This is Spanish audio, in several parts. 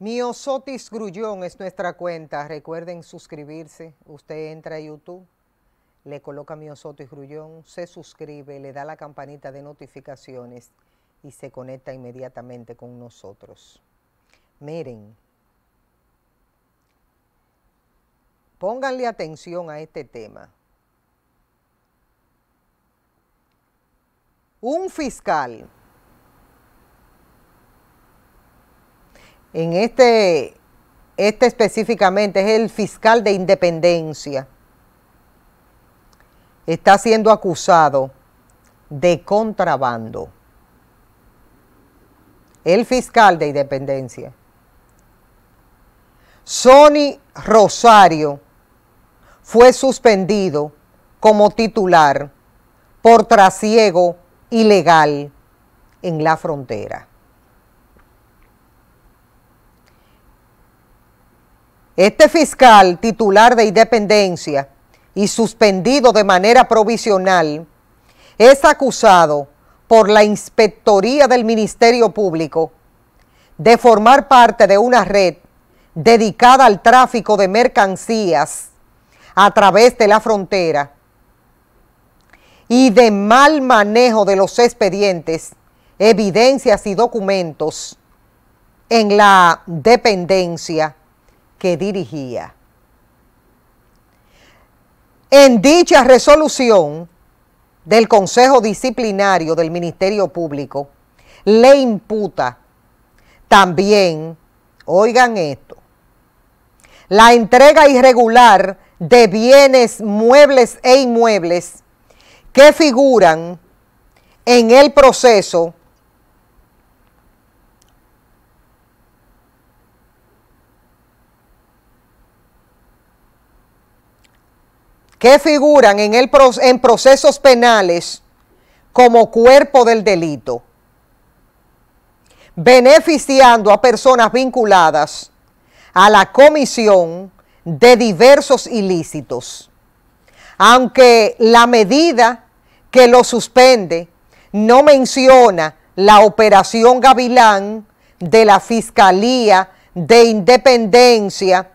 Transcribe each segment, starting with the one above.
Miosotis Grullón es nuestra cuenta. Recuerden suscribirse. Usted entra a YouTube, le coloca Miosotis Grullón, se suscribe, le da la campanita de notificaciones y se conecta inmediatamente con nosotros. Miren, pónganle atención a este tema. Un fiscal En este, este específicamente es el fiscal de independencia. Está siendo acusado de contrabando. El fiscal de independencia. Sony Rosario fue suspendido como titular por trasiego ilegal en la frontera. Este fiscal titular de independencia y suspendido de manera provisional es acusado por la Inspectoría del Ministerio Público de formar parte de una red dedicada al tráfico de mercancías a través de la frontera y de mal manejo de los expedientes, evidencias y documentos en la dependencia que dirigía. En dicha resolución del Consejo Disciplinario del Ministerio Público, le imputa también, oigan esto, la entrega irregular de bienes muebles e inmuebles que figuran en el proceso que figuran en, el, en procesos penales como cuerpo del delito, beneficiando a personas vinculadas a la comisión de diversos ilícitos, aunque la medida que lo suspende no menciona la operación Gavilán de la Fiscalía de Independencia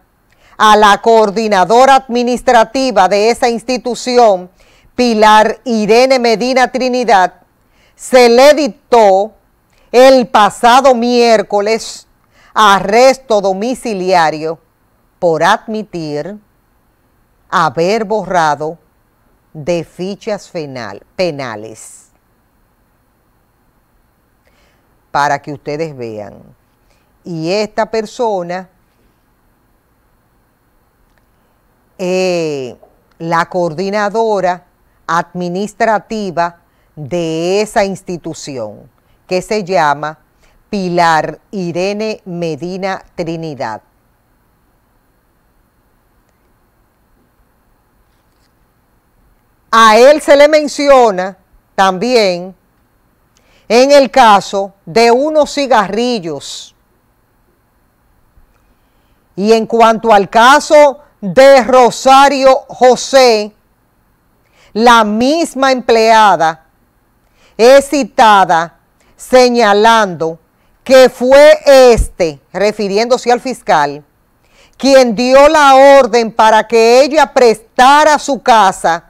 a la coordinadora administrativa de esa institución, Pilar Irene Medina Trinidad, se le dictó el pasado miércoles arresto domiciliario por admitir haber borrado de fichas penales. Para que ustedes vean. Y esta persona Eh, la coordinadora administrativa de esa institución, que se llama Pilar Irene Medina Trinidad. A él se le menciona también en el caso de unos cigarrillos. Y en cuanto al caso de Rosario José, la misma empleada, es citada señalando que fue este, refiriéndose al fiscal, quien dio la orden para que ella prestara su casa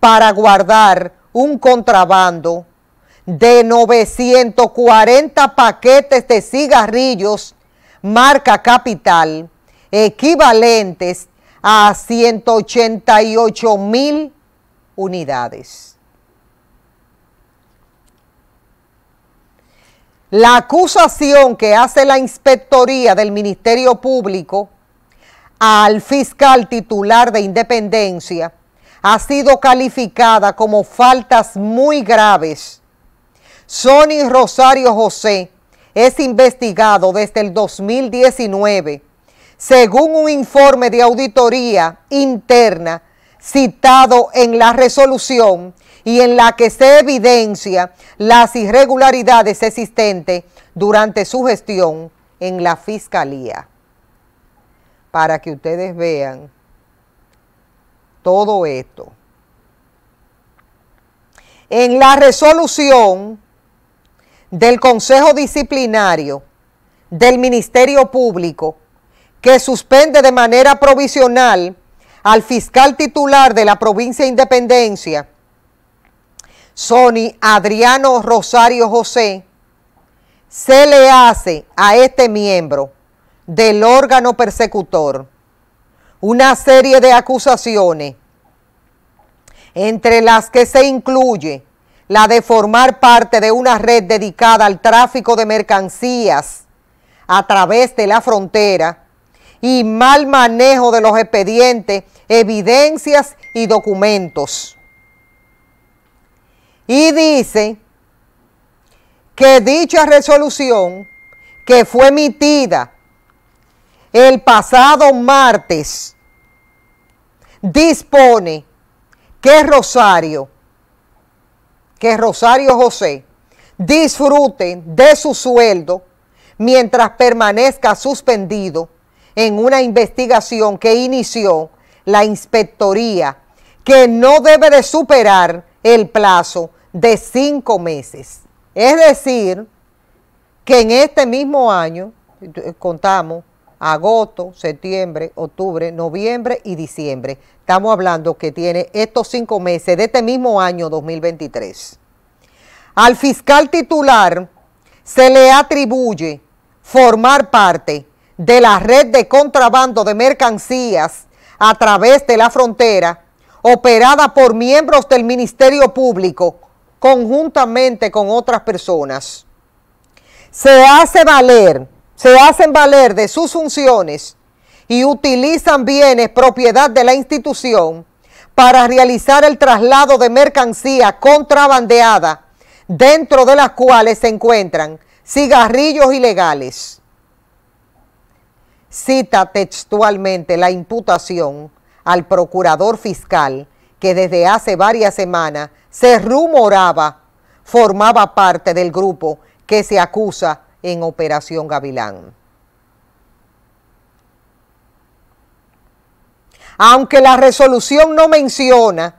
para guardar un contrabando de 940 paquetes de cigarrillos marca Capital, equivalentes a 188 mil unidades. La acusación que hace la inspectoría del Ministerio Público al fiscal titular de Independencia ha sido calificada como faltas muy graves. Sony Rosario José es investigado desde el 2019 según un informe de auditoría interna citado en la resolución y en la que se evidencia las irregularidades existentes durante su gestión en la Fiscalía. Para que ustedes vean todo esto. En la resolución del Consejo Disciplinario del Ministerio Público, que suspende de manera provisional al fiscal titular de la provincia de Independencia, Sony Adriano Rosario José, se le hace a este miembro del órgano persecutor una serie de acusaciones, entre las que se incluye la de formar parte de una red dedicada al tráfico de mercancías a través de la frontera, y mal manejo de los expedientes, evidencias y documentos. Y dice que dicha resolución que fue emitida el pasado martes dispone que Rosario, que Rosario José disfrute de su sueldo mientras permanezca suspendido en una investigación que inició la inspectoría, que no debe de superar el plazo de cinco meses. Es decir, que en este mismo año, contamos agosto, septiembre, octubre, noviembre y diciembre. Estamos hablando que tiene estos cinco meses de este mismo año 2023. Al fiscal titular se le atribuye formar parte de la red de contrabando de mercancías a través de la frontera, operada por miembros del Ministerio Público conjuntamente con otras personas. Se hace valer, se hacen valer de sus funciones y utilizan bienes propiedad de la institución para realizar el traslado de mercancía contrabandeada, dentro de las cuales se encuentran cigarrillos ilegales cita textualmente la imputación al procurador fiscal que desde hace varias semanas se rumoraba formaba parte del grupo que se acusa en Operación Gavilán. Aunque la resolución no menciona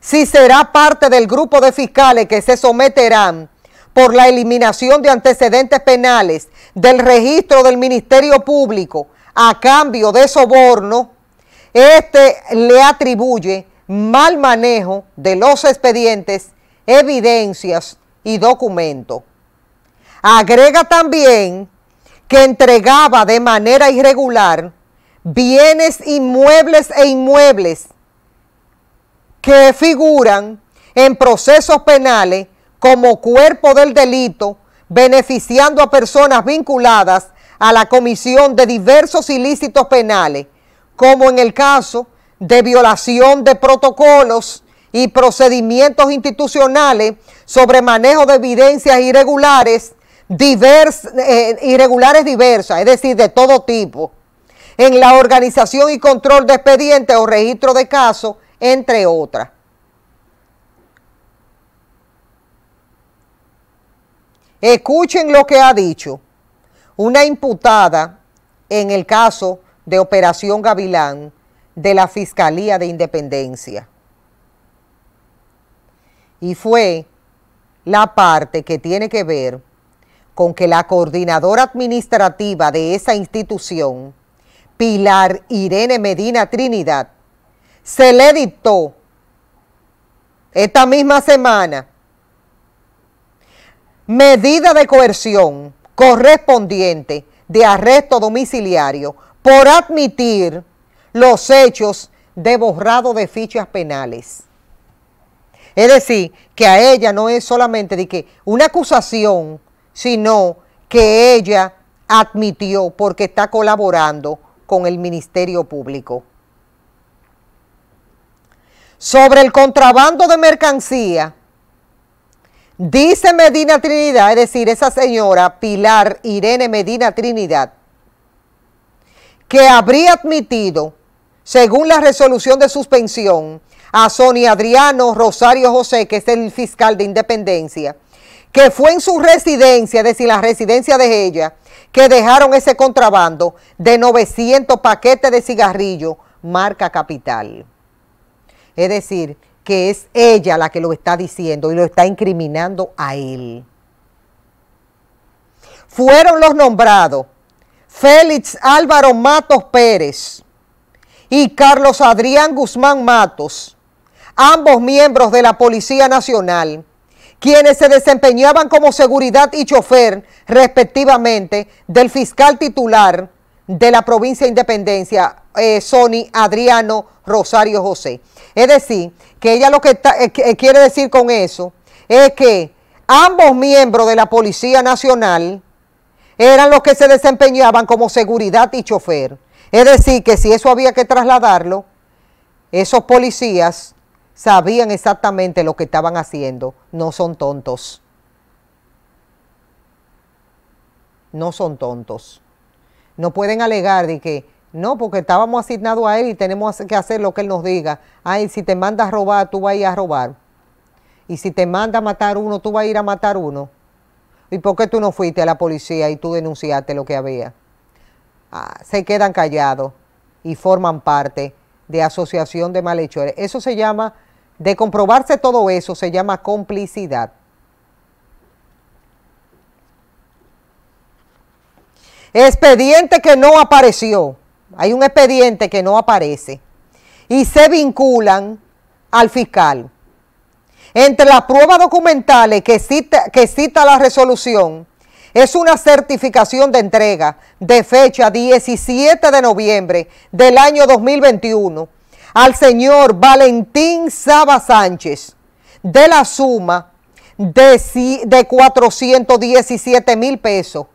si será parte del grupo de fiscales que se someterán por la eliminación de antecedentes penales del registro del Ministerio Público a cambio de soborno, este le atribuye mal manejo de los expedientes, evidencias y documentos. Agrega también que entregaba de manera irregular bienes inmuebles e inmuebles que figuran en procesos penales como cuerpo del delito, beneficiando a personas vinculadas a la comisión de diversos ilícitos penales, como en el caso de violación de protocolos y procedimientos institucionales sobre manejo de evidencias irregulares, eh, irregulares diversas, es decir, de todo tipo, en la organización y control de expedientes o registro de casos, entre otras. Escuchen lo que ha dicho una imputada en el caso de Operación Gavilán de la Fiscalía de Independencia. Y fue la parte que tiene que ver con que la coordinadora administrativa de esa institución, Pilar Irene Medina Trinidad, se le dictó esta misma semana medida de coerción correspondiente de arresto domiciliario por admitir los hechos de borrado de fichas penales. Es decir, que a ella no es solamente de que una acusación, sino que ella admitió porque está colaborando con el Ministerio Público. Sobre el contrabando de mercancía, Dice Medina Trinidad, es decir, esa señora Pilar Irene Medina Trinidad, que habría admitido, según la resolución de suspensión, a Sonia Adriano Rosario José, que es el fiscal de Independencia, que fue en su residencia, es decir, la residencia de ella, que dejaron ese contrabando de 900 paquetes de cigarrillo, marca capital. Es decir, que es ella la que lo está diciendo y lo está incriminando a él. Fueron los nombrados Félix Álvaro Matos Pérez y Carlos Adrián Guzmán Matos, ambos miembros de la Policía Nacional, quienes se desempeñaban como seguridad y chofer, respectivamente, del fiscal titular de la provincia de Independencia, eh, Sony Adriano Rosario José. Es decir, que ella lo que eh, eh, quiere decir con eso es que ambos miembros de la Policía Nacional eran los que se desempeñaban como seguridad y chofer. Es decir, que si eso había que trasladarlo, esos policías sabían exactamente lo que estaban haciendo. No son tontos. No son tontos. No pueden alegar de que no, porque estábamos asignados a él y tenemos que hacer lo que él nos diga. Ay, si te manda a robar, tú vas a ir a robar. Y si te manda a matar uno, tú vas a ir a matar uno. ¿Y por qué tú no fuiste a la policía y tú denunciaste lo que había? Ah, se quedan callados y forman parte de asociación de malhechores. Eso se llama, de comprobarse todo eso, se llama complicidad. Expediente que no apareció. Hay un expediente que no aparece. Y se vinculan al fiscal. Entre las pruebas documentales que cita, que cita la resolución es una certificación de entrega de fecha 17 de noviembre del año 2021 al señor Valentín Saba Sánchez de la suma de, de 417 mil pesos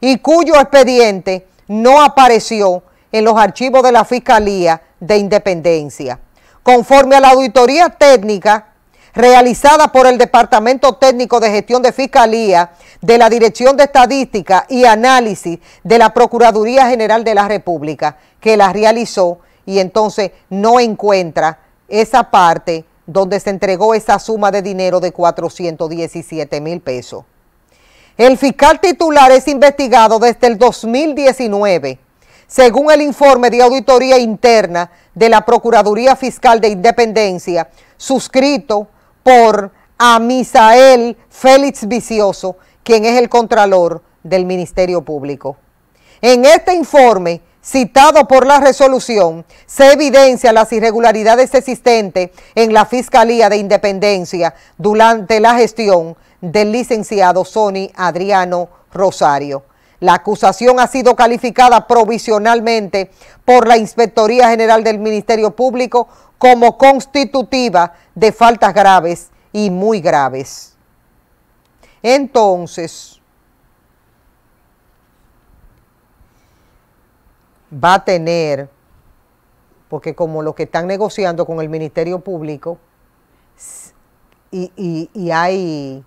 y cuyo expediente no apareció en los archivos de la Fiscalía de Independencia. Conforme a la auditoría técnica realizada por el Departamento Técnico de Gestión de Fiscalía de la Dirección de Estadística y Análisis de la Procuraduría General de la República, que la realizó y entonces no encuentra esa parte donde se entregó esa suma de dinero de 417 mil pesos. El fiscal titular es investigado desde el 2019, según el informe de auditoría interna de la Procuraduría Fiscal de Independencia, suscrito por Amisael Félix Vicioso, quien es el contralor del Ministerio Público. En este informe, citado por la resolución, se evidencia las irregularidades existentes en la Fiscalía de Independencia durante la gestión del licenciado Sony Adriano Rosario. La acusación ha sido calificada provisionalmente por la Inspectoría General del Ministerio Público como constitutiva de faltas graves y muy graves. Entonces, va a tener, porque como lo que están negociando con el Ministerio Público y, y hay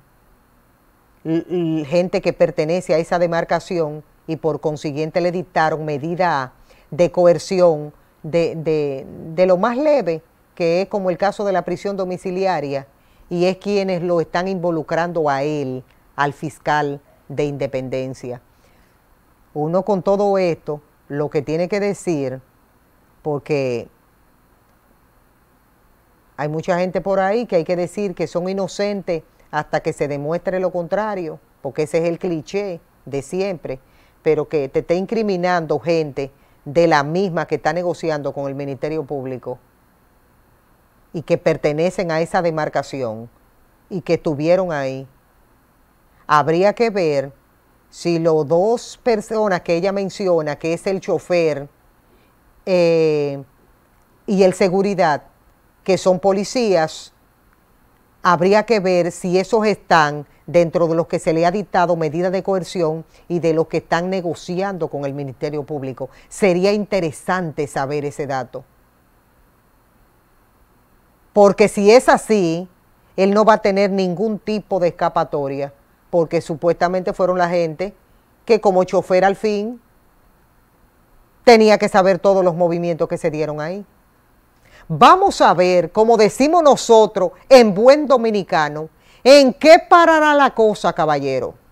Mm, mm, gente que pertenece a esa demarcación y por consiguiente le dictaron medida de coerción de, de, de lo más leve, que es como el caso de la prisión domiciliaria, y es quienes lo están involucrando a él, al fiscal de independencia. Uno con todo esto, lo que tiene que decir, porque hay mucha gente por ahí que hay que decir que son inocentes hasta que se demuestre lo contrario, porque ese es el cliché de siempre, pero que te esté incriminando gente de la misma que está negociando con el Ministerio Público y que pertenecen a esa demarcación y que estuvieron ahí. Habría que ver si los dos personas que ella menciona, que es el chofer eh, y el seguridad, que son policías, habría que ver si esos están dentro de los que se le ha dictado medida de coerción y de los que están negociando con el Ministerio Público. Sería interesante saber ese dato. Porque si es así, él no va a tener ningún tipo de escapatoria, porque supuestamente fueron la gente que como chofer al fin tenía que saber todos los movimientos que se dieron ahí. Vamos a ver, como decimos nosotros en buen dominicano, en qué parará la cosa, caballero.